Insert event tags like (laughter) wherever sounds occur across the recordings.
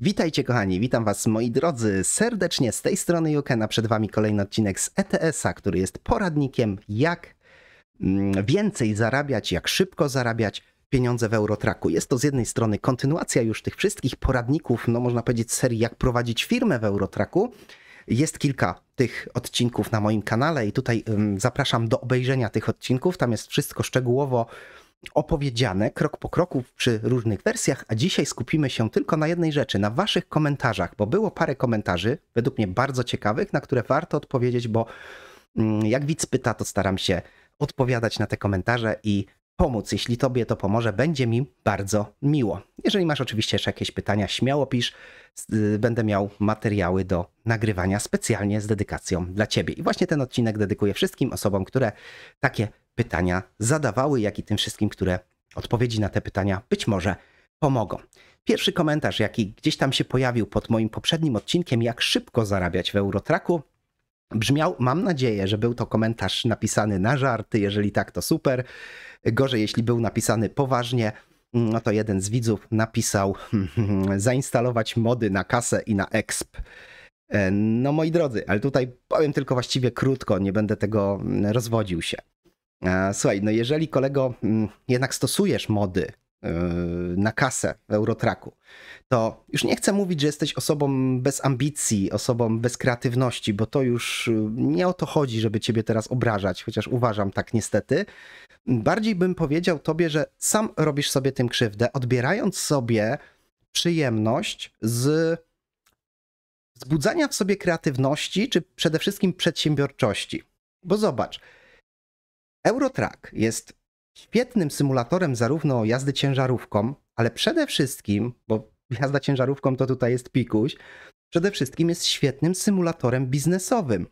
Witajcie kochani, witam was moi drodzy serdecznie z tej strony Jukena. Przed wami kolejny odcinek z ETS-a, który jest poradnikiem jak mm, więcej zarabiać, jak szybko zarabiać pieniądze w Eurotraku. Jest to z jednej strony kontynuacja już tych wszystkich poradników, no można powiedzieć serii jak prowadzić firmę w Eurotraku. Jest kilka tych odcinków na moim kanale i tutaj um, zapraszam do obejrzenia tych odcinków. Tam jest wszystko szczegółowo opowiedziane krok po kroku przy różnych wersjach, a dzisiaj skupimy się tylko na jednej rzeczy, na waszych komentarzach, bo było parę komentarzy, według mnie bardzo ciekawych, na które warto odpowiedzieć, bo mm, jak widz pyta, to staram się odpowiadać na te komentarze i pomóc. Jeśli tobie to pomoże, będzie mi bardzo miło. Jeżeli masz oczywiście jeszcze jakieś pytania, śmiało pisz. Y, będę miał materiały do nagrywania specjalnie z dedykacją dla ciebie. I właśnie ten odcinek dedykuję wszystkim osobom, które takie pytania zadawały, jak i tym wszystkim, które odpowiedzi na te pytania być może pomogą. Pierwszy komentarz, jaki gdzieś tam się pojawił pod moim poprzednim odcinkiem, jak szybko zarabiać w Eurotraku, brzmiał, mam nadzieję, że był to komentarz napisany na żarty, jeżeli tak, to super. Gorzej, jeśli był napisany poważnie, mm, no to jeden z widzów napisał (laughs) zainstalować mody na kasę i na exp. E, no moi drodzy, ale tutaj powiem tylko właściwie krótko, nie będę tego mm, rozwodził się. E, słuchaj, no jeżeli kolego mm, jednak stosujesz mody e, na kasę w Eurotraku, to już nie chcę mówić, że jesteś osobą bez ambicji, osobą bez kreatywności, bo to już y, nie o to chodzi, żeby ciebie teraz obrażać, chociaż uważam tak niestety. Bardziej bym powiedział tobie, że sam robisz sobie tym krzywdę, odbierając sobie przyjemność z wzbudzania w sobie kreatywności, czy przede wszystkim przedsiębiorczości. Bo zobacz, Eurotrack jest świetnym symulatorem zarówno jazdy ciężarówką, ale przede wszystkim, bo jazda ciężarówką to tutaj jest pikuś, przede wszystkim jest świetnym symulatorem biznesowym.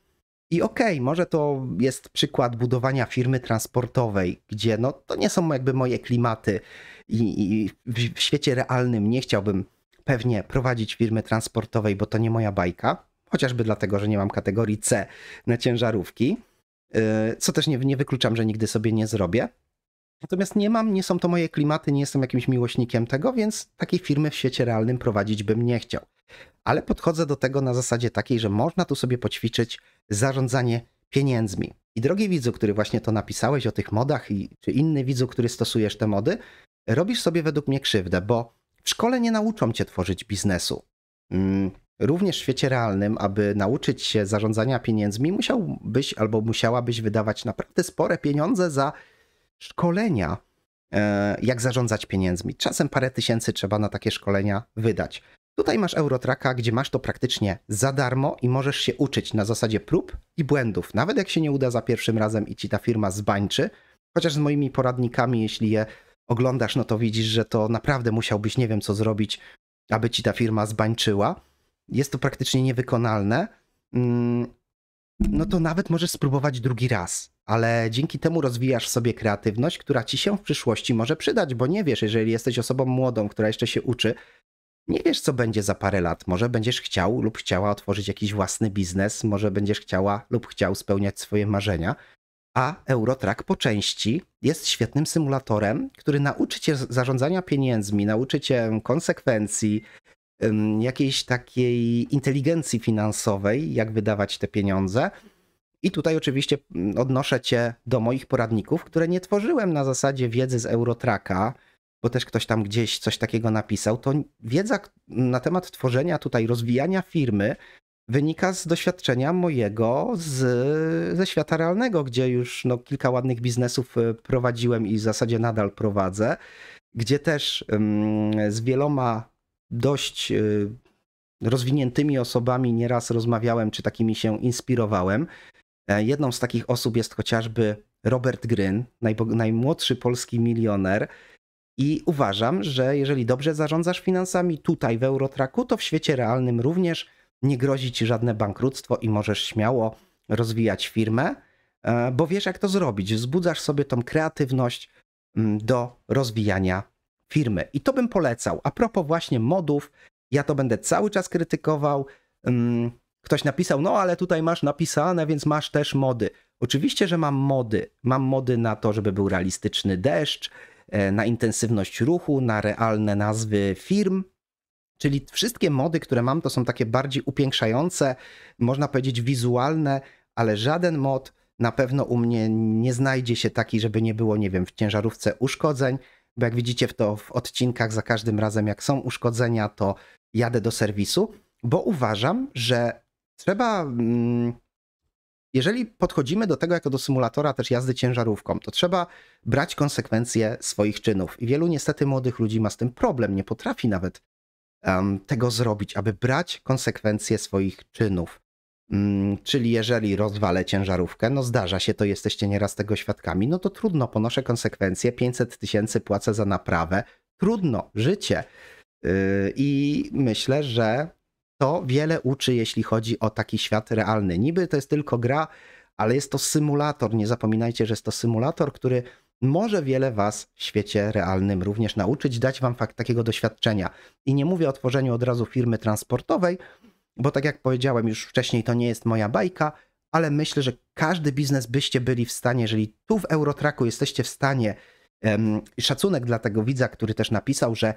I okej, okay, może to jest przykład budowania firmy transportowej, gdzie no, to nie są jakby moje klimaty i, i w, w świecie realnym nie chciałbym pewnie prowadzić firmy transportowej, bo to nie moja bajka, chociażby dlatego, że nie mam kategorii C na ciężarówki. Y, co też nie, nie wykluczam, że nigdy sobie nie zrobię. Natomiast nie mam, nie są to moje klimaty, nie jestem jakimś miłośnikiem tego, więc takiej firmy w świecie realnym prowadzić bym nie chciał. Ale podchodzę do tego na zasadzie takiej, że można tu sobie poćwiczyć zarządzanie pieniędzmi. I drogi widzu, który właśnie to napisałeś o tych modach, i, czy inny widzu, który stosujesz te mody, robisz sobie według mnie krzywdę, bo w szkole nie nauczą cię tworzyć biznesu. Mm, również w świecie realnym, aby nauczyć się zarządzania pieniędzmi, musiałbyś albo musiałabyś wydawać naprawdę spore pieniądze za szkolenia, e, jak zarządzać pieniędzmi. Czasem parę tysięcy trzeba na takie szkolenia wydać. Tutaj masz Eurotraka, gdzie masz to praktycznie za darmo i możesz się uczyć na zasadzie prób i błędów. Nawet jak się nie uda za pierwszym razem i ci ta firma zbańczy, chociaż z moimi poradnikami, jeśli je oglądasz, no to widzisz, że to naprawdę musiałbyś nie wiem co zrobić, aby ci ta firma zbańczyła jest to praktycznie niewykonalne, mm, no to nawet możesz spróbować drugi raz. Ale dzięki temu rozwijasz w sobie kreatywność, która ci się w przyszłości może przydać, bo nie wiesz, jeżeli jesteś osobą młodą, która jeszcze się uczy, nie wiesz, co będzie za parę lat. Może będziesz chciał lub chciała otworzyć jakiś własny biznes, może będziesz chciała lub chciał spełniać swoje marzenia. A Eurotrack po części jest świetnym symulatorem, który nauczy cię zarządzania pieniędzmi, nauczy cię konsekwencji, jakiejś takiej inteligencji finansowej, jak wydawać te pieniądze. I tutaj oczywiście mm, odnoszę cię do moich poradników, które nie tworzyłem na zasadzie wiedzy z Eurotraka, bo też ktoś tam gdzieś coś takiego napisał. To wiedza na temat tworzenia tutaj, rozwijania firmy wynika z doświadczenia mojego z, ze świata realnego, gdzie już no, kilka ładnych biznesów e, prowadziłem i w zasadzie nadal prowadzę, gdzie też z wieloma dość y, rozwiniętymi osobami nieraz rozmawiałem, czy takimi się inspirowałem. E, jedną z takich osób jest chociażby Robert Gryn, najmłodszy polski milioner. I uważam, że jeżeli dobrze zarządzasz finansami tutaj w Eurotraku, to w świecie realnym również nie grozi ci żadne bankructwo i możesz śmiało rozwijać firmę, e, bo wiesz jak to zrobić. Wzbudzasz sobie tą kreatywność mm, do rozwijania firmy. I to bym polecał. A propos właśnie modów, ja to będę cały czas krytykował. Mm, ktoś napisał, no ale tutaj masz napisane, więc masz też mody. Oczywiście, że mam mody. Mam mody na to, żeby był realistyczny deszcz, e, na intensywność ruchu, na realne nazwy firm. Czyli wszystkie mody, które mam, to są takie bardziej upiększające, można powiedzieć wizualne, ale żaden mod na pewno u mnie nie znajdzie się taki, żeby nie było, nie wiem, w ciężarówce uszkodzeń bo jak widzicie to w odcinkach za każdym razem jak są uszkodzenia, to jadę do serwisu, bo uważam, że trzeba... Mm, jeżeli podchodzimy do tego jako do symulatora też jazdy ciężarówką, to trzeba brać konsekwencje swoich czynów. I wielu niestety młodych ludzi ma z tym problem, nie potrafi nawet um, tego zrobić, aby brać konsekwencje swoich czynów. Mm, czyli jeżeli rozwalę ciężarówkę, no zdarza się, to jesteście nieraz tego świadkami, no to trudno, ponoszę konsekwencje, 500 tysięcy płacę za naprawę, trudno, życie. Yy, I myślę, że to wiele uczy, jeśli chodzi o taki świat realny. Niby to jest tylko gra, ale jest to symulator. Nie zapominajcie, że jest to symulator, który może wiele was w świecie realnym również nauczyć, dać wam fakt takiego doświadczenia. I nie mówię o tworzeniu od razu firmy transportowej, bo tak jak powiedziałem już wcześniej, to nie jest moja bajka, ale myślę, że każdy biznes byście byli w stanie, jeżeli tu w Eurotraku jesteście w stanie, szacunek dla tego widza, który też napisał, że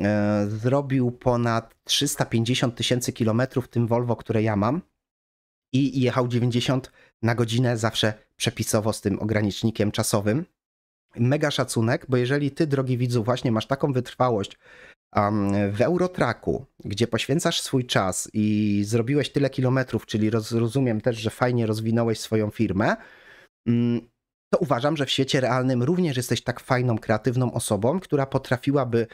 e, zrobił ponad 350 tysięcy kilometrów tym Volvo, które ja mam i jechał 90 na godzinę zawsze przepisowo z tym ogranicznikiem czasowym. Mega szacunek, bo jeżeli ty, drogi widzu, właśnie masz taką wytrwałość, w Eurotraku, gdzie poświęcasz swój czas i zrobiłeś tyle kilometrów, czyli rozumiem też, że fajnie rozwinąłeś swoją firmę, mm, to uważam, że w świecie realnym również jesteś tak fajną, kreatywną osobą, która potrafiłaby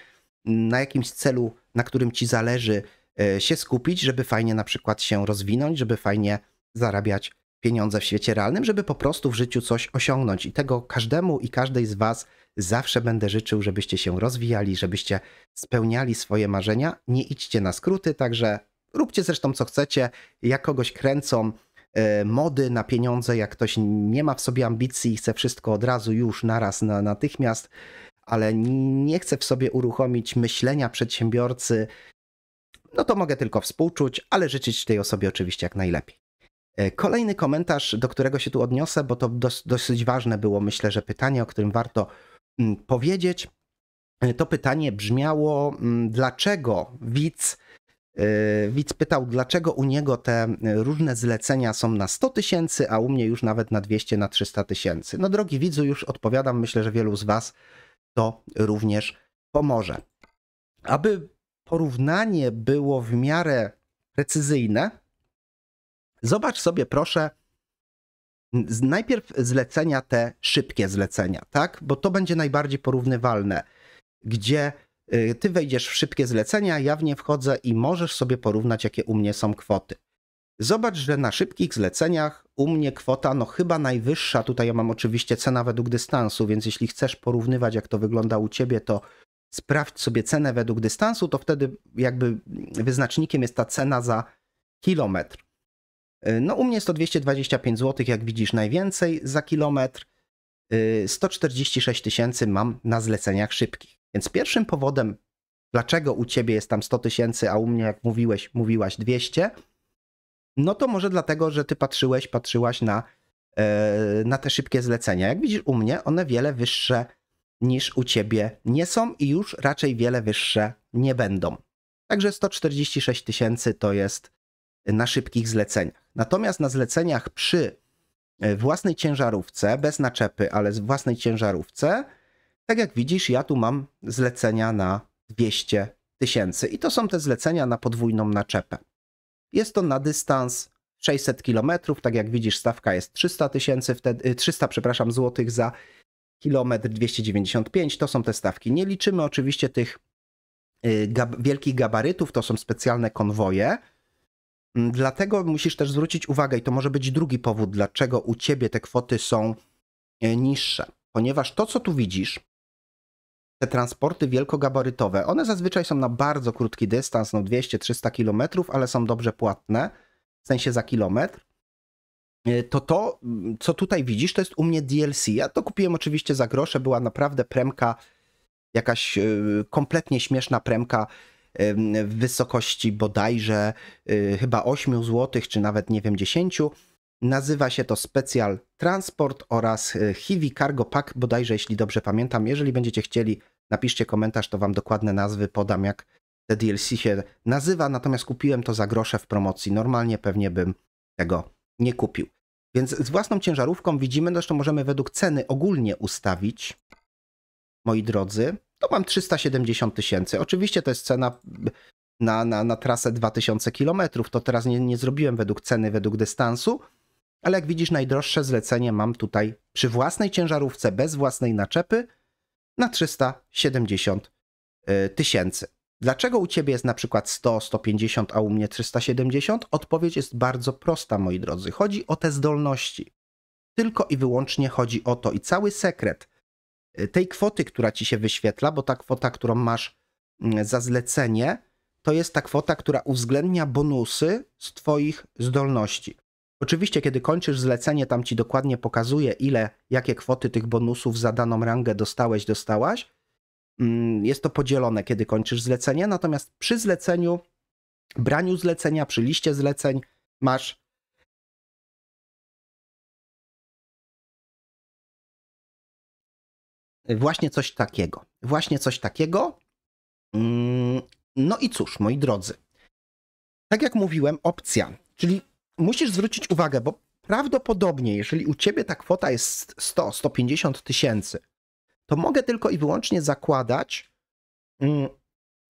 mm, na jakimś celu, na którym ci zależy, e, się skupić, żeby fajnie na przykład się rozwinąć, żeby fajnie zarabiać pieniądze w świecie realnym, żeby po prostu w życiu coś osiągnąć. I tego każdemu i każdej z Was zawsze będę życzył, żebyście się rozwijali, żebyście spełniali swoje marzenia. Nie idźcie na skróty, także róbcie zresztą co chcecie. Jak kogoś kręcą e, mody na pieniądze, jak ktoś nie ma w sobie ambicji i chce wszystko od razu, już, naraz, na, natychmiast, ale nie chce w sobie uruchomić myślenia przedsiębiorcy, no to mogę tylko współczuć, ale życzyć tej osobie oczywiście jak najlepiej. E, kolejny komentarz, do którego się tu odniosę, bo to dosyć ważne było, myślę, że pytanie, o którym warto mm, powiedzieć. E, to pytanie brzmiało, mm, dlaczego widz, e, widz pytał, dlaczego u niego te różne zlecenia są na 100 tysięcy, a u mnie już nawet na 200, na 300 tysięcy. No drogi widzu, już odpowiadam, myślę, że wielu z Was to również pomoże. Aby porównanie było w miarę precyzyjne, Zobacz sobie proszę najpierw zlecenia te szybkie zlecenia, tak? Bo to będzie najbardziej porównywalne, gdzie y, ty wejdziesz w szybkie zlecenia, ja w nie wchodzę i możesz sobie porównać, jakie u mnie są kwoty. Zobacz, że na szybkich zleceniach u mnie kwota, no chyba najwyższa, tutaj ja mam oczywiście cena według dystansu, więc jeśli chcesz porównywać, jak to wygląda u ciebie, to sprawdź sobie cenę według dystansu, to wtedy jakby wyznacznikiem jest ta cena za kilometr. E, no u mnie jest to 225 zł, jak widzisz, najwięcej za kilometr. 146 e, tysięcy mam na zleceniach szybkich. Więc pierwszym powodem, dlaczego u ciebie jest tam 100 tysięcy, a u mnie, jak mówiłeś, mówiłaś 200, no to może dlatego, że ty patrzyłeś, patrzyłaś na, e, na te szybkie zlecenia. Jak widzisz, u mnie one wiele wyższe niż u ciebie nie są i już raczej wiele wyższe nie będą. Także 146 tysięcy to jest na szybkich zleceniach. Natomiast na zleceniach przy e, własnej ciężarówce, bez naczepy, ale z własnej ciężarówce, tak jak widzisz, ja tu mam zlecenia na 200 tysięcy i to są te zlecenia na podwójną naczepę. Jest to na dystans 600 km, tak jak widzisz, stawka jest 300 tysięcy, 300, e, przepraszam, złotych za kilometr 295, to są te stawki. Nie liczymy oczywiście tych e, gab wielkich gabarytów, to są specjalne konwoje, Mm, dlatego musisz też zwrócić uwagę, i to może być drugi powód, dlaczego u ciebie te kwoty są e, niższe. Ponieważ to, co tu widzisz, te transporty wielkogabarytowe, one zazwyczaj są na bardzo krótki dystans, no 200-300 km, ale są dobrze płatne, w sensie za kilometr. E, to to, mm, co tutaj widzisz, to jest u mnie DLC. Ja to kupiłem oczywiście za grosze, była naprawdę premka, jakaś e, kompletnie śmieszna premka w wysokości bodajże y, chyba 8 zł, czy nawet nie wiem 10. Nazywa się to Special Transport oraz y, Hiwi Cargo Pack, bodajże jeśli dobrze pamiętam. Jeżeli będziecie chcieli, napiszcie komentarz, to wam dokładne nazwy podam, jak te DLC się nazywa. Natomiast kupiłem to za grosze w promocji. Normalnie pewnie bym tego nie kupił. Więc z własną ciężarówką widzimy, no zresztą możemy według ceny ogólnie ustawić, moi drodzy, no, mam 370 tysięcy. Oczywiście to jest cena na, na, na trasę 2000 km, to teraz nie, nie zrobiłem według ceny, według dystansu, ale jak widzisz najdroższe zlecenie mam tutaj przy własnej ciężarówce, bez własnej naczepy na 370 y, tysięcy. Dlaczego u Ciebie jest na przykład 100, 150, a u mnie 370? Odpowiedź jest bardzo prosta, moi drodzy. Chodzi o te zdolności. Tylko i wyłącznie chodzi o to i cały sekret tej kwoty, która ci się wyświetla, bo ta kwota, którą masz mm, za zlecenie, to jest ta kwota, która uwzględnia bonusy z Twoich zdolności. Oczywiście, kiedy kończysz zlecenie, tam ci dokładnie pokazuje, ile, jakie kwoty tych bonusów za daną rangę dostałeś, dostałaś. Mm, jest to podzielone, kiedy kończysz zlecenie, natomiast przy zleceniu, braniu zlecenia, przy liście zleceń masz Właśnie coś takiego. Właśnie coś takiego. Mm, no i cóż, moi drodzy. Tak jak mówiłem, opcja. Czyli musisz zwrócić uwagę, bo prawdopodobnie, jeżeli u ciebie ta kwota jest 100-150 tysięcy, to mogę tylko i wyłącznie zakładać, mm,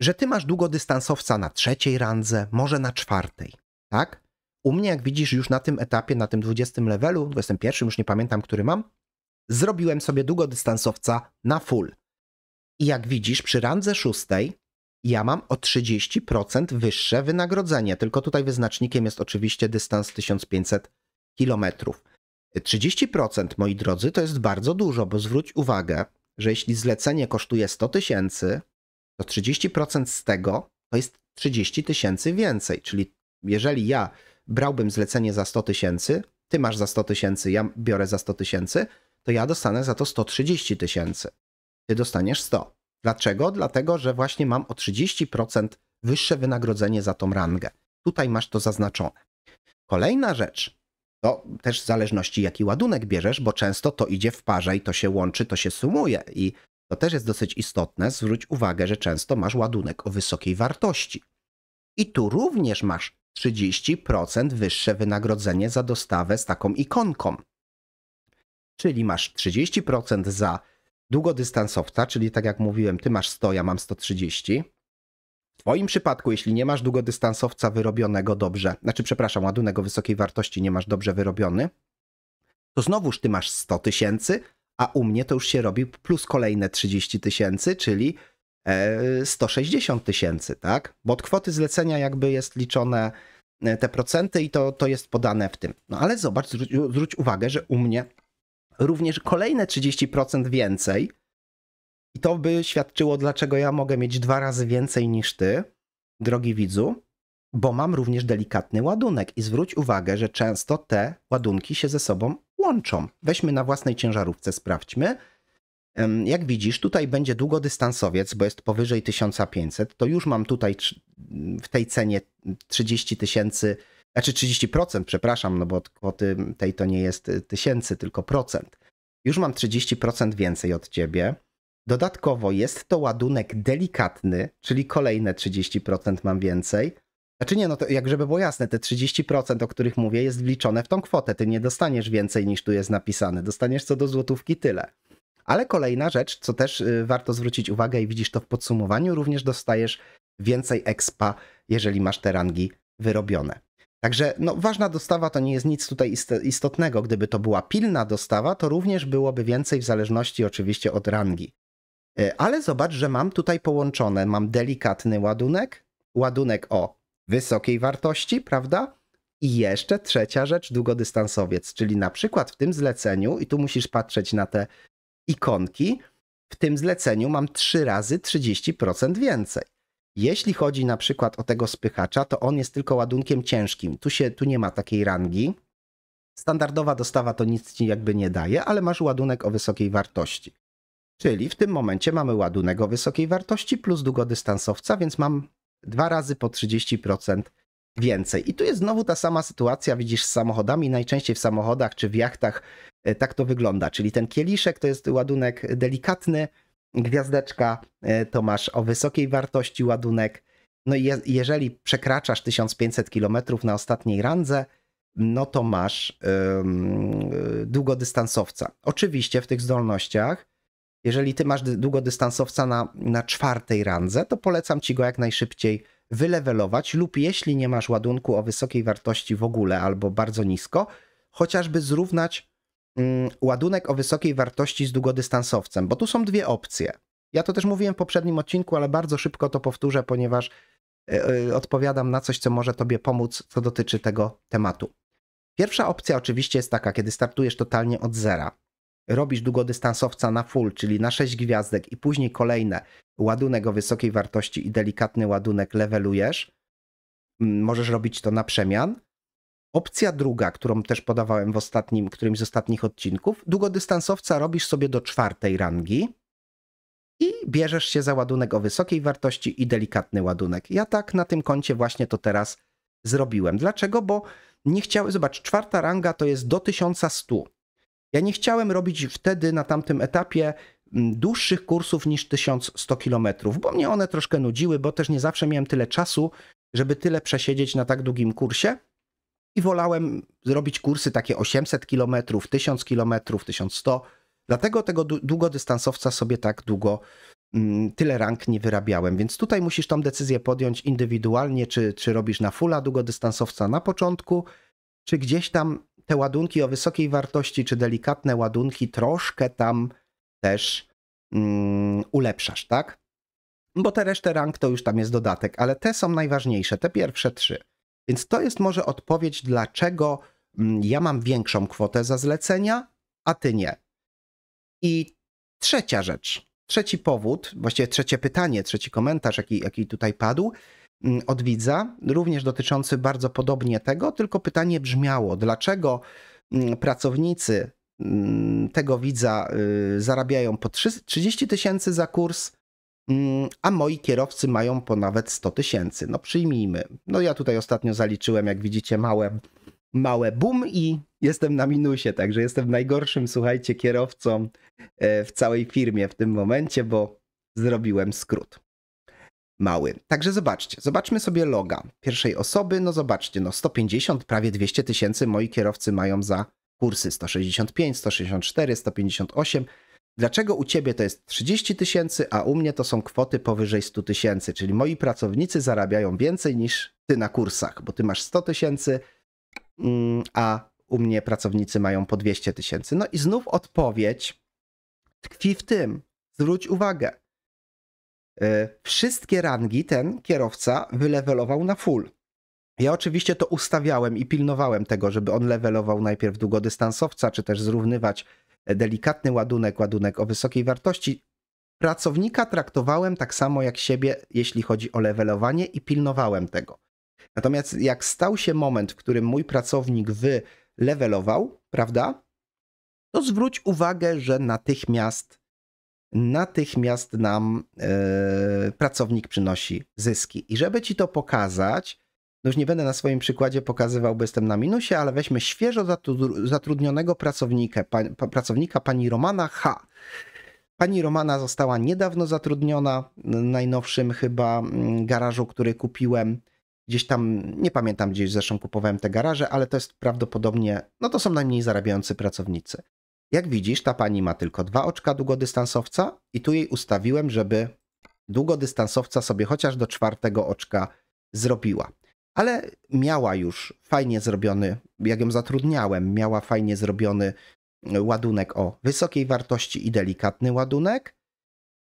że ty masz długodystansowca na trzeciej randze, może na czwartej, tak? U mnie, jak widzisz, już na tym etapie, na tym 20 levelu, 21 już nie pamiętam, który mam, zrobiłem sobie długodystansowca na full. I jak widzisz, przy randze szóstej ja mam o 30% wyższe wynagrodzenie, tylko tutaj wyznacznikiem jest oczywiście dystans 1500 km. 30%, moi drodzy, to jest bardzo dużo, bo zwróć uwagę, że jeśli zlecenie kosztuje 100 tysięcy, to 30% z tego to jest 30 tysięcy więcej. Czyli jeżeli ja brałbym zlecenie za 100 tysięcy, ty masz za 100 tysięcy, ja biorę za 100 tysięcy, to ja dostanę za to 130 tysięcy. Ty dostaniesz 100. Dlaczego? Dlatego, że właśnie mam o 30% wyższe wynagrodzenie za tą rangę. Tutaj masz to zaznaczone. Kolejna rzecz, to też w zależności jaki ładunek bierzesz, bo często to idzie w parze i to się łączy, to się sumuje i to też jest dosyć istotne. Zwróć uwagę, że często masz ładunek o wysokiej wartości. I tu również masz 30% wyższe wynagrodzenie za dostawę z taką ikonką czyli masz 30% za długodystansowca, czyli tak jak mówiłem, ty masz 100, ja mam 130. W Twoim przypadku, jeśli nie masz długodystansowca wyrobionego dobrze, znaczy, przepraszam, ładunek o wysokiej wartości nie masz dobrze wyrobiony, to znowuż ty masz 100 tysięcy, a u mnie to już się robi plus kolejne 30 tysięcy, czyli 160 e, tysięcy, tak? Bo od kwoty zlecenia jakby jest liczone e, te procenty i to, to jest podane w tym. No ale zobacz, zwróć, zwróć uwagę, że u mnie również kolejne 30% więcej. I to by świadczyło, dlaczego ja mogę mieć dwa razy więcej niż ty, drogi widzu, bo mam również delikatny ładunek. I zwróć uwagę, że często te ładunki się ze sobą łączą. Weźmy na własnej ciężarówce, sprawdźmy. Jak widzisz, tutaj będzie długodystansowiec, bo jest powyżej 1500. To już mam tutaj w tej cenie 30 znaczy 30%, przepraszam, no bo od kwoty tej to nie jest y, tysięcy, tylko procent. Już mam 30% więcej od ciebie. Dodatkowo jest to ładunek delikatny, czyli kolejne 30% mam więcej. Znaczy nie, no to jak żeby było jasne, te 30%, o których mówię, jest wliczone w tą kwotę. Ty nie dostaniesz więcej niż tu jest napisane. Dostaniesz co do złotówki tyle. Ale kolejna rzecz, co też y, warto zwrócić uwagę i widzisz to w podsumowaniu, również dostajesz więcej expa, jeżeli masz te rangi wyrobione. Także no, ważna dostawa to nie jest nic tutaj istotnego. Gdyby to była pilna dostawa, to również byłoby więcej w zależności oczywiście od rangi. E, ale zobacz, że mam tutaj połączone, mam delikatny ładunek, ładunek o wysokiej wartości, prawda? I jeszcze trzecia rzecz, długodystansowiec, czyli na przykład w tym zleceniu, i tu musisz patrzeć na te ikonki, w tym zleceniu mam 3 razy 30% więcej. Jeśli chodzi na przykład o tego spychacza, to on jest tylko ładunkiem ciężkim. Tu, się, tu nie ma takiej rangi. Standardowa dostawa to nic ci jakby nie daje, ale masz ładunek o wysokiej wartości. Czyli w tym momencie mamy ładunek o wysokiej wartości plus długodystansowca, więc mam dwa razy po 30% więcej. I tu jest znowu ta sama sytuacja, widzisz, z samochodami. Najczęściej w samochodach czy w jachtach e, tak to wygląda. Czyli ten kieliszek to jest ładunek delikatny, gwiazdeczka, e, to masz o wysokiej wartości ładunek. No i je, jeżeli przekraczasz 1500 km na ostatniej randze, no to masz e, długodystansowca. Oczywiście w tych zdolnościach, jeżeli ty masz długodystansowca na, na czwartej randze, to polecam ci go jak najszybciej wylewelować lub jeśli nie masz ładunku o wysokiej wartości w ogóle albo bardzo nisko, chociażby zrównać Mm, ładunek o wysokiej wartości z długodystansowcem, bo tu są dwie opcje. Ja to też mówiłem w poprzednim odcinku, ale bardzo szybko to powtórzę, ponieważ e, e, odpowiadam na coś, co może Tobie pomóc, co dotyczy tego tematu. Pierwsza opcja oczywiście jest taka, kiedy startujesz totalnie od zera. Robisz długodystansowca na full, czyli na 6 gwiazdek i później kolejne ładunek o wysokiej wartości i delikatny ładunek levelujesz. Możesz robić to na przemian Opcja druga, którą też podawałem w ostatnim, którymś z ostatnich odcinków, długodystansowca robisz sobie do czwartej rangi i bierzesz się za ładunek o wysokiej wartości i delikatny ładunek. Ja tak na tym koncie właśnie to teraz zrobiłem. Dlaczego? Bo nie chciałem, zobacz, czwarta ranga to jest do 1100. Ja nie chciałem robić wtedy na tamtym etapie mm, dłuższych kursów niż 1100 km, bo mnie one troszkę nudziły, bo też nie zawsze miałem tyle czasu, żeby tyle przesiedzieć na tak długim kursie i wolałem zrobić kursy takie 800 km, 1000 km, 1100. Dlatego tego długodystansowca sobie tak długo mm, tyle rank nie wyrabiałem, więc tutaj musisz tą decyzję podjąć indywidualnie, czy, czy robisz na fulla długodystansowca na początku, czy gdzieś tam te ładunki o wysokiej wartości, czy delikatne ładunki troszkę tam też mm, ulepszasz, tak? Bo te resztę rank to już tam jest dodatek, ale te są najważniejsze, te pierwsze trzy. Więc to jest może odpowiedź, dlaczego mm, ja mam większą kwotę za zlecenia, a ty nie. I trzecia rzecz, trzeci powód, właściwie trzecie pytanie, trzeci komentarz, jaki, jaki tutaj padł mm, od widza, również dotyczący bardzo podobnie tego, tylko pytanie brzmiało, dlaczego mm, pracownicy tego widza y, zarabiają po 30 tysięcy za kurs, Mm, a moi kierowcy mają po nawet 100 tysięcy. No przyjmijmy. No ja tutaj ostatnio zaliczyłem, jak widzicie, małe, małe boom i jestem na minusie, także jestem najgorszym, słuchajcie, kierowcą e, w całej firmie w tym momencie, bo zrobiłem skrót mały. Także zobaczcie, zobaczmy sobie loga pierwszej osoby, no zobaczcie, no 150, prawie 200 tysięcy moi kierowcy mają za kursy 165, 164, 158, Dlaczego u ciebie to jest 30 tysięcy, a u mnie to są kwoty powyżej 100 tysięcy? Czyli moi pracownicy zarabiają więcej niż ty na kursach, bo ty masz 100 tysięcy, mm, a u mnie pracownicy mają po 200 tysięcy. No i znów odpowiedź tkwi w tym. Zwróć uwagę. Y, wszystkie rangi ten kierowca wylewelował na full. Ja oczywiście to ustawiałem i pilnowałem tego, żeby on levelował najpierw długodystansowca, czy też zrównywać delikatny ładunek, ładunek o wysokiej wartości. Pracownika traktowałem tak samo jak siebie, jeśli chodzi o levelowanie i pilnowałem tego. Natomiast jak stał się moment, w którym mój pracownik wylevelował, prawda, to zwróć uwagę, że natychmiast natychmiast nam yy, pracownik przynosi zyski. I żeby ci to pokazać, no już nie będę na swoim przykładzie pokazywał, bo jestem na minusie, ale weźmy świeżo zatrudnionego pracownika, pa, pracownika pani Romana H. Pani Romana została niedawno zatrudniona w najnowszym chyba mm, garażu, który kupiłem. Gdzieś tam, nie pamiętam gdzieś zresztą kupowałem te garaże, ale to jest prawdopodobnie, no to są najmniej zarabiający pracownicy. Jak widzisz, ta pani ma tylko dwa oczka długodystansowca i tu jej ustawiłem, żeby długodystansowca sobie chociaż do czwartego oczka zrobiła ale miała już fajnie zrobiony, jak ją zatrudniałem, miała fajnie zrobiony e, ładunek o wysokiej wartości i delikatny ładunek.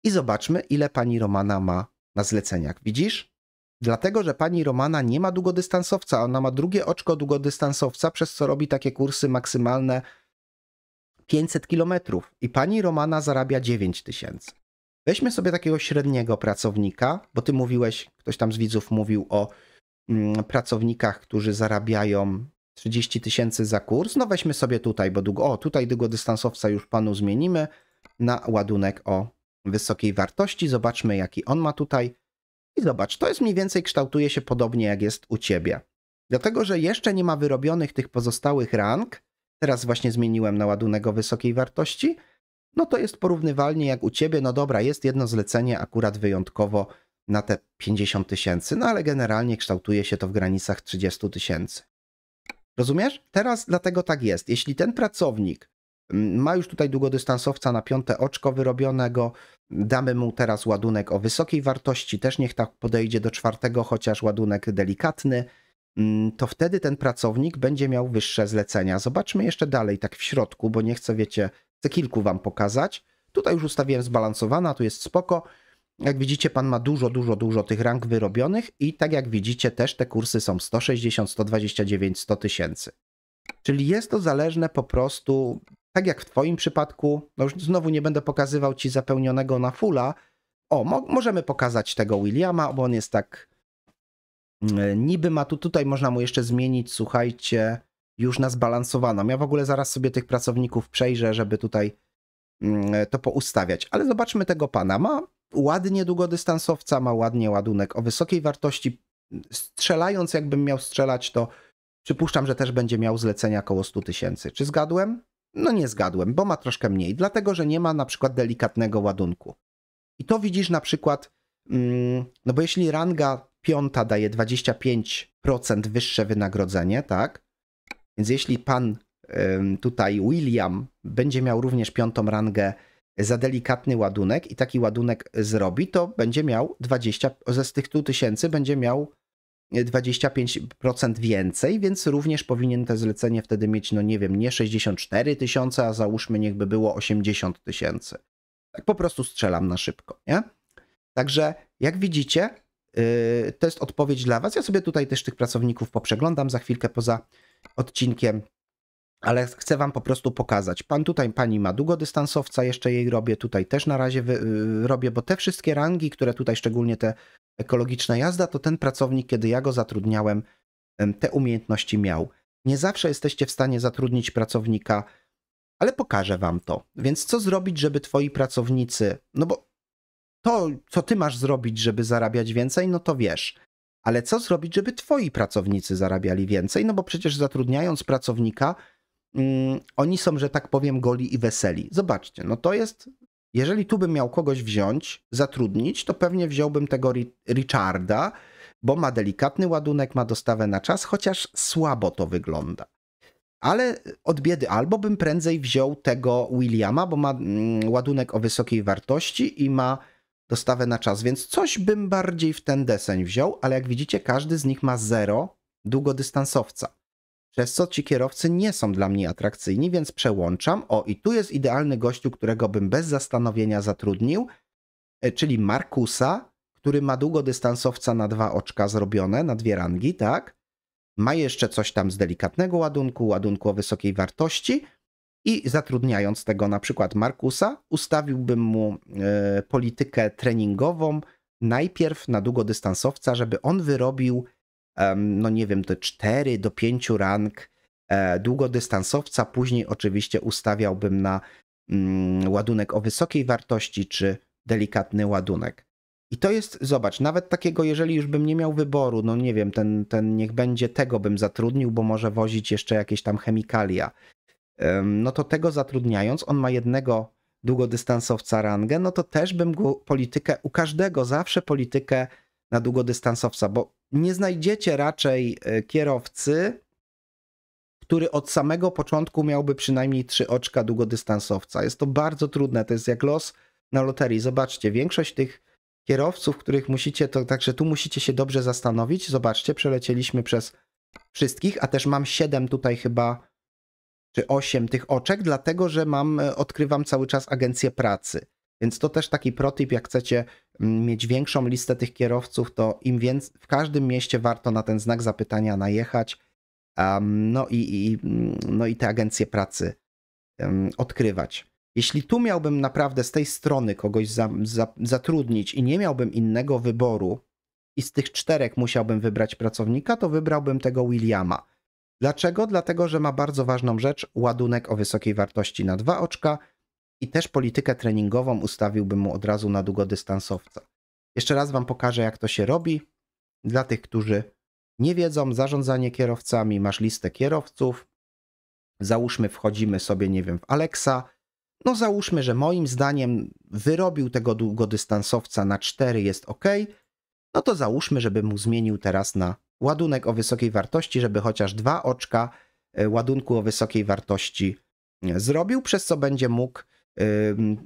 I zobaczmy, ile pani Romana ma na zleceniach. Widzisz? Dlatego, że pani Romana nie ma długodystansowca, ona ma drugie oczko długodystansowca, przez co robi takie kursy maksymalne 500 km. I pani Romana zarabia 9 Weźmy sobie takiego średniego pracownika, bo ty mówiłeś, ktoś tam z widzów mówił o Mm, pracownikach, którzy zarabiają 30 tysięcy za kurs, no weźmy sobie tutaj, bo długo, o tutaj długodystansowca już panu zmienimy na ładunek o wysokiej wartości. Zobaczmy jaki on ma tutaj. I zobacz, to jest mniej więcej kształtuje się podobnie jak jest u ciebie. Dlatego, że jeszcze nie ma wyrobionych tych pozostałych rank, teraz właśnie zmieniłem na ładunek o wysokiej wartości, no to jest porównywalnie jak u ciebie. No dobra, jest jedno zlecenie akurat wyjątkowo na te 50 tysięcy, no ale generalnie kształtuje się to w granicach 30 tysięcy. Rozumiesz? Teraz dlatego tak jest. Jeśli ten pracownik mm, ma już tutaj długodystansowca na piąte oczko wyrobionego, damy mu teraz ładunek o wysokiej wartości, też niech tak podejdzie do czwartego, chociaż ładunek delikatny, mm, to wtedy ten pracownik będzie miał wyższe zlecenia. Zobaczmy jeszcze dalej, tak w środku, bo nie chcę, wiecie, chcę kilku wam pokazać. Tutaj już ustawiłem zbalansowana, tu jest spoko. Jak widzicie, pan ma dużo, dużo, dużo tych rank wyrobionych i tak jak widzicie też te kursy są 160, 129, 100 tysięcy. Czyli jest to zależne po prostu, tak jak w twoim przypadku, no już znowu nie będę pokazywał ci zapełnionego na fulla. O, mo możemy pokazać tego Williama, bo on jest tak mm, niby ma tu, tutaj można mu jeszcze zmienić, słuchajcie, już na zbalansowaną. Ja w ogóle zaraz sobie tych pracowników przejrzę, żeby tutaj mm, to poustawiać. Ale zobaczmy tego pana. Ma ładnie długodystansowca, ma ładnie ładunek o wysokiej wartości. Strzelając, jakbym miał strzelać, to przypuszczam, że też będzie miał zlecenia około 100 tysięcy. Czy zgadłem? No nie zgadłem, bo ma troszkę mniej, dlatego że nie ma na przykład delikatnego ładunku. I to widzisz na przykład, mm, no bo jeśli ranga piąta daje 25% wyższe wynagrodzenie, tak? Więc jeśli pan tutaj William będzie miał również piątą rangę za delikatny ładunek i taki ładunek zrobi, to będzie miał 20, ze tych 100 tysięcy będzie miał 25% więcej, więc również powinien te zlecenie wtedy mieć, no nie wiem, nie 64 tysiące, a załóżmy niech by było 80 tysięcy. Tak po prostu strzelam na szybko, nie? Także jak widzicie, yy, to jest odpowiedź dla Was. Ja sobie tutaj też tych pracowników poprzeglądam za chwilkę poza odcinkiem ale chcę wam po prostu pokazać. Pan tutaj, pani ma długodystansowca, jeszcze jej robię, tutaj też na razie wy, y, robię, bo te wszystkie rangi, które tutaj, szczególnie te ekologiczne jazda, to ten pracownik, kiedy ja go zatrudniałem, te umiejętności miał. Nie zawsze jesteście w stanie zatrudnić pracownika, ale pokażę wam to. Więc co zrobić, żeby twoi pracownicy, no bo to, co ty masz zrobić, żeby zarabiać więcej, no to wiesz. Ale co zrobić, żeby twoi pracownicy zarabiali więcej? No bo przecież zatrudniając pracownika, Mm, oni są, że tak powiem, goli i weseli. Zobaczcie, no to jest. Jeżeli tu bym miał kogoś wziąć, zatrudnić, to pewnie wziąłbym tego Richarda, bo ma delikatny ładunek, ma dostawę na czas, chociaż słabo to wygląda. Ale od biedy albo bym prędzej wziął tego Williama, bo ma mm, ładunek o wysokiej wartości i ma dostawę na czas, więc coś bym bardziej w ten deseń wziął, ale jak widzicie, każdy z nich ma zero długodystansowca przez co ci kierowcy nie są dla mnie atrakcyjni, więc przełączam. O, i tu jest idealny gościu, którego bym bez zastanowienia zatrudnił, e, czyli Markusa, który ma długodystansowca na dwa oczka zrobione, na dwie rangi, tak? Ma jeszcze coś tam z delikatnego ładunku, ładunku o wysokiej wartości i zatrudniając tego na przykład Markusa, ustawiłbym mu e, politykę treningową najpierw na długodystansowca, żeby on wyrobił no nie wiem, te 4 do 5 rank e, długodystansowca. Później oczywiście ustawiałbym na mm, ładunek o wysokiej wartości czy delikatny ładunek. I to jest, zobacz, nawet takiego, jeżeli już bym nie miał wyboru, no nie wiem, ten, ten niech będzie tego bym zatrudnił, bo może wozić jeszcze jakieś tam chemikalia. No to tego zatrudniając, on ma jednego długodystansowca rangę, no to też bym go politykę, u każdego zawsze politykę na długodystansowca, bo nie znajdziecie raczej e, kierowcy, który od samego początku miałby przynajmniej trzy oczka długodystansowca. Jest to bardzo trudne, to jest jak los na loterii. Zobaczcie, większość tych kierowców, których musicie, to także tu musicie się dobrze zastanowić. Zobaczcie, przelecieliśmy przez wszystkich, a też mam siedem tutaj chyba, czy osiem tych oczek, dlatego że mam, e, odkrywam cały czas agencję pracy. Więc to też taki protip, jak chcecie mm, mieć większą listę tych kierowców, to im więcej, w każdym mieście warto na ten znak zapytania najechać. Um, no, i, i, mm, no i te agencje pracy um, odkrywać. Jeśli tu miałbym naprawdę z tej strony kogoś za, za, zatrudnić i nie miałbym innego wyboru, i z tych czterech musiałbym wybrać pracownika, to wybrałbym tego Williama. Dlaczego? Dlatego, że ma bardzo ważną rzecz ładunek o wysokiej wartości na dwa oczka i też politykę treningową ustawiłbym mu od razu na długodystansowca. Jeszcze raz Wam pokażę, jak to się robi. Dla tych, którzy nie wiedzą, zarządzanie kierowcami, masz listę kierowców. Załóżmy, wchodzimy sobie, nie wiem, w Alexa. No, załóżmy, że moim zdaniem wyrobił tego długodystansowca na 4 jest ok. No to załóżmy, żeby mu zmienił teraz na ładunek o wysokiej wartości, żeby chociaż dwa oczka e, ładunku o wysokiej wartości e, zrobił, przez co będzie mógł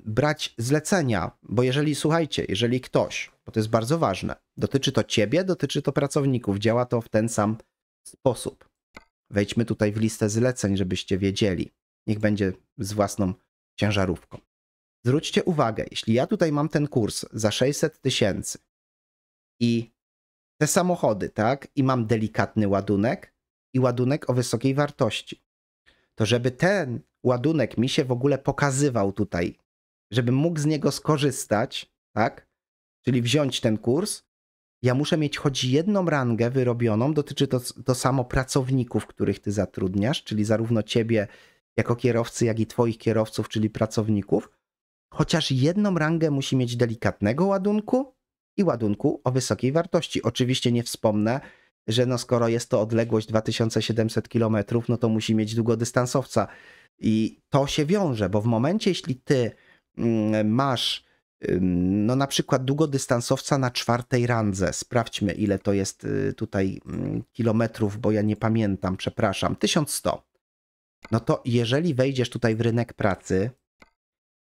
brać zlecenia, bo jeżeli, słuchajcie, jeżeli ktoś, bo to jest bardzo ważne, dotyczy to ciebie, dotyczy to pracowników, działa to w ten sam sposób. Wejdźmy tutaj w listę zleceń, żebyście wiedzieli. Niech będzie z własną ciężarówką. Zwróćcie uwagę, jeśli ja tutaj mam ten kurs za 600 tysięcy i te samochody, tak, i mam delikatny ładunek i ładunek o wysokiej wartości, to żeby ten ładunek mi się w ogóle pokazywał tutaj, żebym mógł z niego skorzystać, tak? Czyli wziąć ten kurs, ja muszę mieć choć jedną rangę wyrobioną. Dotyczy to, to samo pracowników, których ty zatrudniasz, czyli zarówno ciebie jako kierowcy, jak i twoich kierowców, czyli pracowników. Chociaż jedną rangę musi mieć delikatnego ładunku i ładunku o wysokiej wartości. Oczywiście nie wspomnę, że no skoro jest to odległość 2700 km, no to musi mieć długodystansowca i to się wiąże, bo w momencie, jeśli ty mm, masz no na przykład długodystansowca na czwartej randze. Sprawdźmy, ile to jest y, tutaj mm, kilometrów, bo ja nie pamiętam, przepraszam. 1100. No to jeżeli wejdziesz tutaj w rynek pracy,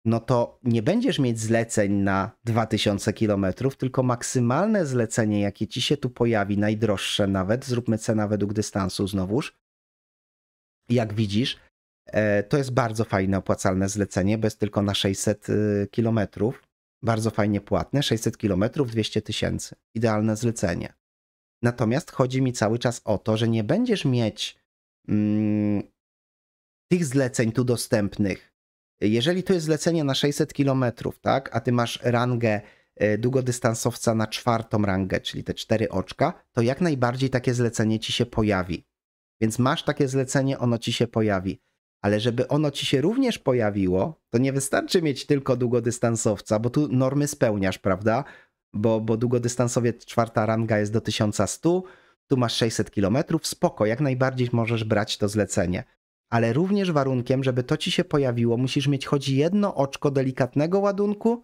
no to nie będziesz mieć zleceń na 2000 kilometrów, tylko maksymalne zlecenie, jakie ci się tu pojawi, najdroższe nawet, zróbmy cenę według dystansu znowuż, jak widzisz, E, to jest bardzo fajne, opłacalne zlecenie, bez tylko na 600 y, km. Bardzo fajnie płatne, 600 km, 200 tysięcy. Idealne zlecenie. Natomiast chodzi mi cały czas o to, że nie będziesz mieć mm, tych zleceń tu dostępnych. Jeżeli to jest zlecenie na 600 km, tak, a ty masz rangę e, długodystansowca na czwartą rangę, czyli te cztery oczka, to jak najbardziej takie zlecenie ci się pojawi. Więc masz takie zlecenie, ono ci się pojawi ale żeby ono ci się również pojawiło, to nie wystarczy mieć tylko długodystansowca, bo tu normy spełniasz, prawda? Bo, bo długodystansowiec czwarta ranga jest do 1100, tu masz 600 km, spoko, jak najbardziej możesz brać to zlecenie. Ale również warunkiem, żeby to ci się pojawiło, musisz mieć choć jedno oczko delikatnego ładunku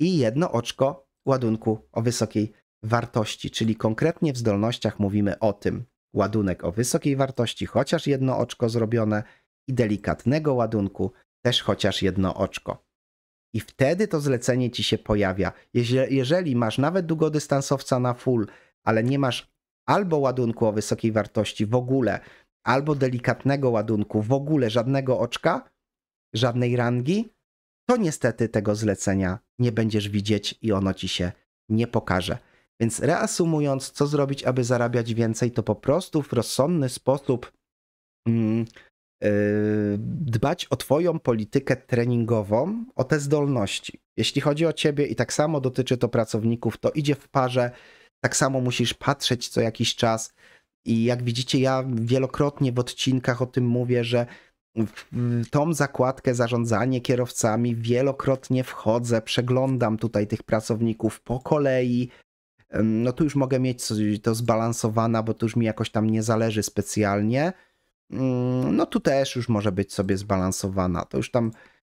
i jedno oczko ładunku o wysokiej wartości, czyli konkretnie w zdolnościach mówimy o tym. Ładunek o wysokiej wartości, chociaż jedno oczko zrobione, i delikatnego ładunku też chociaż jedno oczko. I wtedy to zlecenie ci się pojawia. Jeżeli masz nawet długodystansowca na full, ale nie masz albo ładunku o wysokiej wartości w ogóle, albo delikatnego ładunku w ogóle, żadnego oczka, żadnej rangi, to niestety tego zlecenia nie będziesz widzieć i ono ci się nie pokaże. Więc reasumując, co zrobić, aby zarabiać więcej, to po prostu w rozsądny sposób. Mm, Y, dbać o Twoją politykę treningową, o te zdolności. Jeśli chodzi o Ciebie i tak samo dotyczy to pracowników, to idzie w parze. Tak samo musisz patrzeć co jakiś czas. I jak widzicie, ja wielokrotnie w odcinkach o tym mówię, że w tą zakładkę zarządzanie kierowcami wielokrotnie wchodzę, przeglądam tutaj tych pracowników po kolei. No tu już mogę mieć to zbalansowana, bo to już mi jakoś tam nie zależy specjalnie Mm, no tu też już może być sobie zbalansowana. To już tam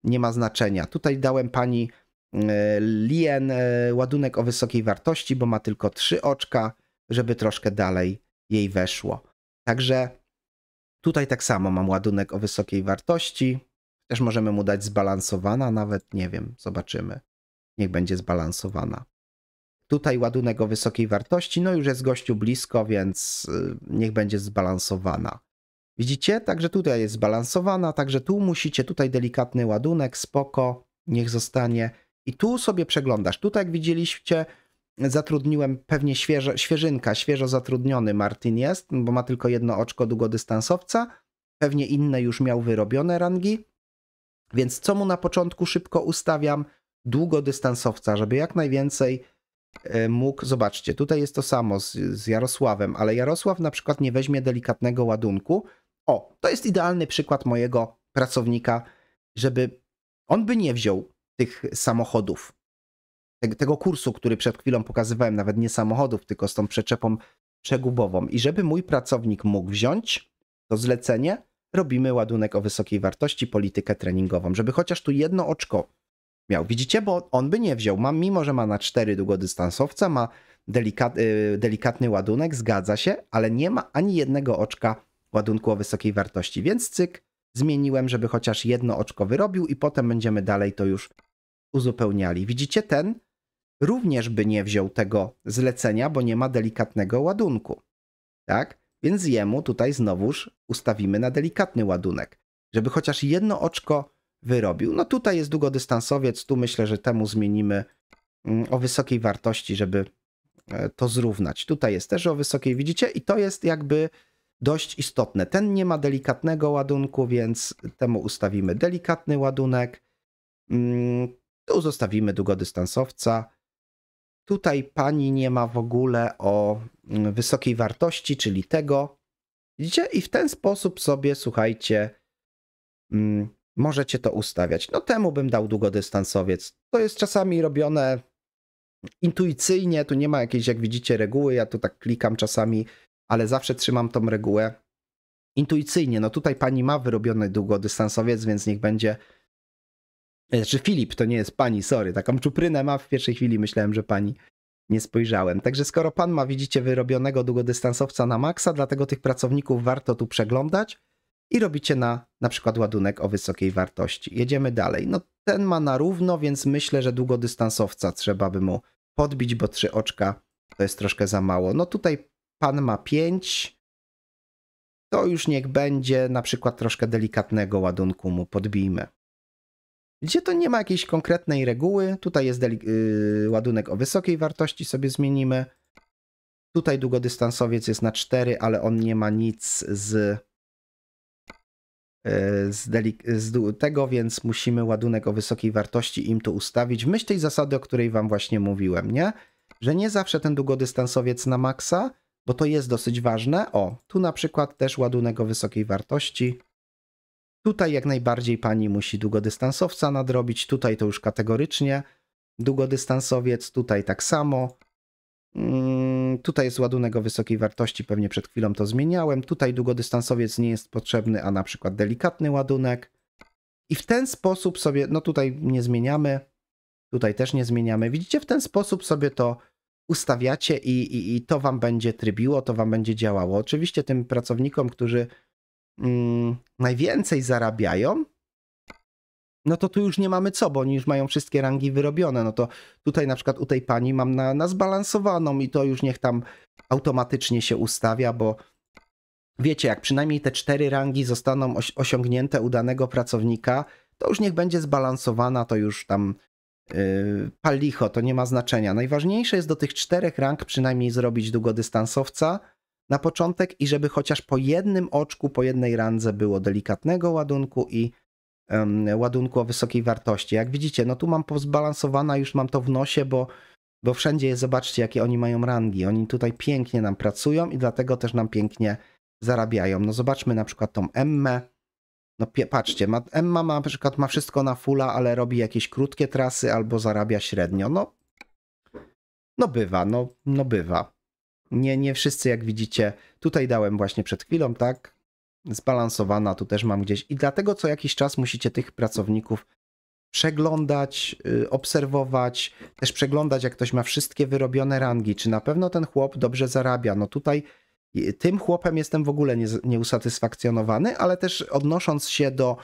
nie ma znaczenia. Tutaj dałem pani e, Lien e, ładunek o wysokiej wartości, bo ma tylko trzy oczka, żeby troszkę dalej jej weszło. Także tutaj tak samo mam ładunek o wysokiej wartości. Też możemy mu dać zbalansowana, nawet nie wiem, zobaczymy. Niech będzie zbalansowana. Tutaj ładunek o wysokiej wartości, no już jest gościu blisko, więc y, niech będzie zbalansowana. Widzicie? Także tutaj jest zbalansowana, także tu musicie, tutaj delikatny ładunek, spoko, niech zostanie. I tu sobie przeglądasz. Tutaj jak widzieliście, zatrudniłem pewnie świeżo, świeżynka, świeżo zatrudniony Martin jest, bo ma tylko jedno oczko długodystansowca. Pewnie inne już miał wyrobione rangi. Więc co mu na początku szybko ustawiam? Długodystansowca, żeby jak najwięcej e, mógł, zobaczcie, tutaj jest to samo z, z Jarosławem, ale Jarosław na przykład nie weźmie delikatnego ładunku, o, to jest idealny przykład mojego pracownika, żeby on by nie wziął tych samochodów, tego kursu, który przed chwilą pokazywałem, nawet nie samochodów, tylko z tą przeczepą przegubową. I żeby mój pracownik mógł wziąć to zlecenie, robimy ładunek o wysokiej wartości, politykę treningową, żeby chociaż tu jedno oczko miał. Widzicie, bo on by nie wziął. Mam, mimo, że ma na cztery długodystansowca, ma delikat, y, delikatny ładunek, zgadza się, ale nie ma ani jednego oczka ładunku o wysokiej wartości, więc cyk, zmieniłem, żeby chociaż jedno oczko wyrobił i potem będziemy dalej to już uzupełniali. Widzicie, ten również by nie wziął tego zlecenia, bo nie ma delikatnego ładunku. Tak? Więc jemu tutaj znowuż ustawimy na delikatny ładunek, żeby chociaż jedno oczko wyrobił. No tutaj jest długodystansowiec, tu myślę, że temu zmienimy mm, o wysokiej wartości, żeby e, to zrównać. Tutaj jest też o wysokiej, widzicie? I to jest jakby dość istotne. Ten nie ma delikatnego ładunku, więc temu ustawimy delikatny ładunek. Mm, tu zostawimy długodystansowca. Tutaj pani nie ma w ogóle o mm, wysokiej wartości, czyli tego. Widzicie? I w ten sposób sobie, słuchajcie, mm, możecie to ustawiać. No temu bym dał długodystansowiec. To jest czasami robione intuicyjnie, tu nie ma jakiejś, jak widzicie, reguły. Ja tu tak klikam czasami ale zawsze trzymam tą regułę intuicyjnie. No tutaj pani ma wyrobiony długodystansowiec, więc niech będzie. Znaczy Filip, to nie jest pani, sorry, taką czuprynę ma w pierwszej chwili, myślałem, że pani nie spojrzałem. Także skoro pan ma, widzicie, wyrobionego długodystansowca na maksa, dlatego tych pracowników warto tu przeglądać i robicie na na przykład ładunek o wysokiej wartości. Jedziemy dalej. No ten ma na równo, więc myślę, że długodystansowca trzeba by mu podbić, bo trzy oczka to jest troszkę za mało. No tutaj pan ma 5, to już niech będzie na przykład troszkę delikatnego ładunku mu podbijmy. Gdzie to nie ma jakiejś konkretnej reguły, tutaj jest yy, ładunek o wysokiej wartości, sobie zmienimy. Tutaj długodystansowiec jest na 4, ale on nie ma nic z, yy, z, z tego, więc musimy ładunek o wysokiej wartości im tu ustawić. W myśl tej zasady, o której wam właśnie mówiłem, nie? Że nie zawsze ten długodystansowiec na maksa, bo to jest dosyć ważne. O, tu na przykład też ładunek o wysokiej wartości. Tutaj jak najbardziej pani musi długodystansowca nadrobić, tutaj to już kategorycznie. Długodystansowiec, tutaj tak samo. Mm, tutaj jest ładunek o wysokiej wartości, pewnie przed chwilą to zmieniałem. Tutaj długodystansowiec nie jest potrzebny, a na przykład delikatny ładunek. I w ten sposób sobie, no tutaj nie zmieniamy, tutaj też nie zmieniamy. Widzicie, w ten sposób sobie to ustawiacie i, i, i to wam będzie trybiło, to wam będzie działało. Oczywiście tym pracownikom, którzy mm, najwięcej zarabiają, no to tu już nie mamy co, bo oni już mają wszystkie rangi wyrobione. No to tutaj na przykład u tej pani mam na, na zbalansowaną i to już niech tam automatycznie się ustawia, bo wiecie, jak przynajmniej te cztery rangi zostaną osiągnięte u danego pracownika, to już niech będzie zbalansowana, to już tam Y, palicho, to nie ma znaczenia. Najważniejsze jest do tych czterech rank przynajmniej zrobić długodystansowca na początek i żeby chociaż po jednym oczku, po jednej randze było delikatnego ładunku i um, ładunku o wysokiej wartości. Jak widzicie, no tu mam pozbalansowana, już mam to w nosie, bo, bo wszędzie jest, zobaczcie jakie oni mają rangi. Oni tutaj pięknie nam pracują i dlatego też nam pięknie zarabiają. No zobaczmy na przykład tą Emmę, no patrzcie, ma, Emma ma, na przykład ma wszystko na fula, ale robi jakieś krótkie trasy albo zarabia średnio. No, no bywa, no, no bywa. Nie, nie wszyscy jak widzicie, tutaj dałem właśnie przed chwilą, tak, zbalansowana, tu też mam gdzieś. I dlatego co jakiś czas musicie tych pracowników przeglądać, y, obserwować, też przeglądać, jak ktoś ma wszystkie wyrobione rangi, czy na pewno ten chłop dobrze zarabia. No tutaj tym chłopem jestem w ogóle nieusatysfakcjonowany, ale też odnosząc się do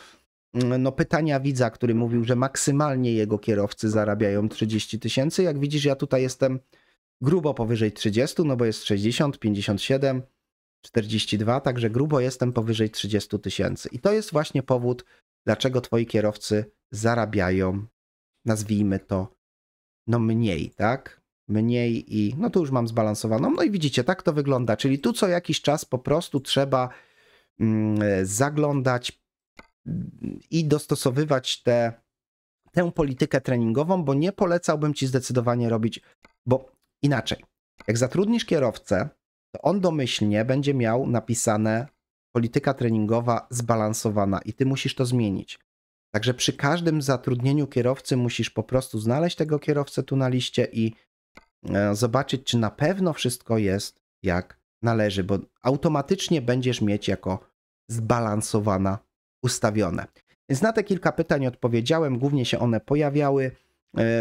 mm, no, pytania widza, który mówił, że maksymalnie jego kierowcy zarabiają 30 tysięcy. Jak widzisz, ja tutaj jestem grubo powyżej 30, no bo jest 60, 57, 42, także grubo jestem powyżej 30 tysięcy. I to jest właśnie powód, dlaczego twoi kierowcy zarabiają, nazwijmy to, no mniej, tak? mniej i no tu już mam zbalansowaną. No i widzicie, tak to wygląda, czyli tu co jakiś czas po prostu trzeba mm, zaglądać i dostosowywać te, tę politykę treningową, bo nie polecałbym ci zdecydowanie robić, bo inaczej, jak zatrudnisz kierowcę, to on domyślnie będzie miał napisane polityka treningowa zbalansowana i ty musisz to zmienić. Także przy każdym zatrudnieniu kierowcy musisz po prostu znaleźć tego kierowcę tu na liście i E, zobaczyć, czy na pewno wszystko jest jak należy, bo automatycznie będziesz mieć jako zbalansowana ustawione. Więc na te kilka pytań odpowiedziałem, głównie się one pojawiały e,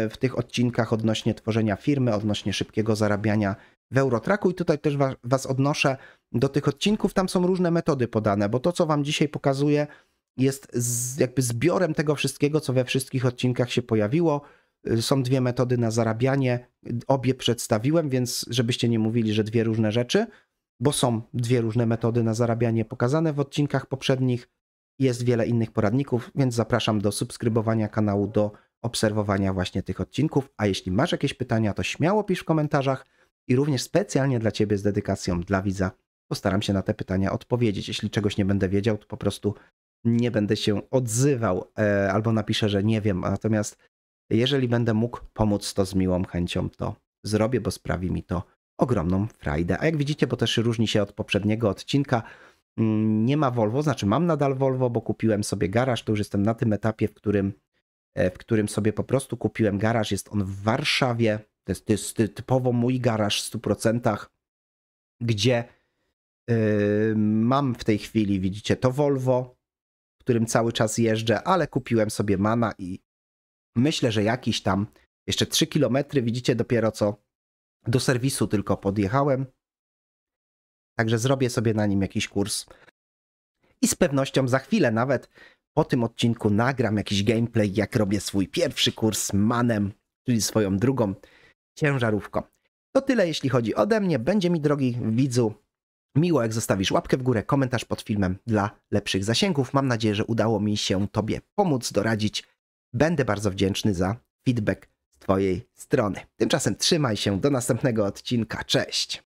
w tych odcinkach odnośnie tworzenia firmy, odnośnie szybkiego zarabiania w Eurotraku i tutaj też Was odnoszę do tych odcinków, tam są różne metody podane, bo to co Wam dzisiaj pokazuję jest jakby zbiorem tego wszystkiego, co we wszystkich odcinkach się pojawiło. Y, są dwie metody na zarabianie, obie przedstawiłem, więc żebyście nie mówili, że dwie różne rzeczy, bo są dwie różne metody na zarabianie pokazane w odcinkach poprzednich. Jest wiele innych poradników, więc zapraszam do subskrybowania kanału, do obserwowania właśnie tych odcinków. A jeśli masz jakieś pytania, to śmiało pisz w komentarzach i również specjalnie dla Ciebie z dedykacją dla widza postaram się na te pytania odpowiedzieć. Jeśli czegoś nie będę wiedział, to po prostu nie będę się odzywał e, albo napiszę, że nie wiem. Natomiast jeżeli będę mógł pomóc to z miłą chęcią, to zrobię, bo sprawi mi to ogromną frajdę. A jak widzicie, bo też różni się od poprzedniego odcinka, mm, nie ma Volvo, znaczy mam nadal Volvo, bo kupiłem sobie garaż, to już jestem na tym etapie, w którym, e, w którym sobie po prostu kupiłem garaż, jest on w Warszawie, to jest, to jest typowo mój garaż w 100%, gdzie yy, mam w tej chwili, widzicie, to Volvo, którym cały czas jeżdżę, ale kupiłem sobie Mana i myślę, że jakiś tam jeszcze 3 km, widzicie dopiero co do serwisu tylko podjechałem. Także zrobię sobie na nim jakiś kurs. I z pewnością za chwilę nawet po tym odcinku nagram jakiś gameplay, jak robię swój pierwszy kurs manem, czyli swoją drugą ciężarówką. To tyle jeśli chodzi ode mnie. Będzie mi drogi widzu miło, jak zostawisz łapkę w górę, komentarz pod filmem dla lepszych zasięgów. Mam nadzieję, że udało mi się Tobie pomóc, doradzić Będę bardzo wdzięczny za feedback z Twojej strony. Tymczasem trzymaj się, do następnego odcinka. Cześć!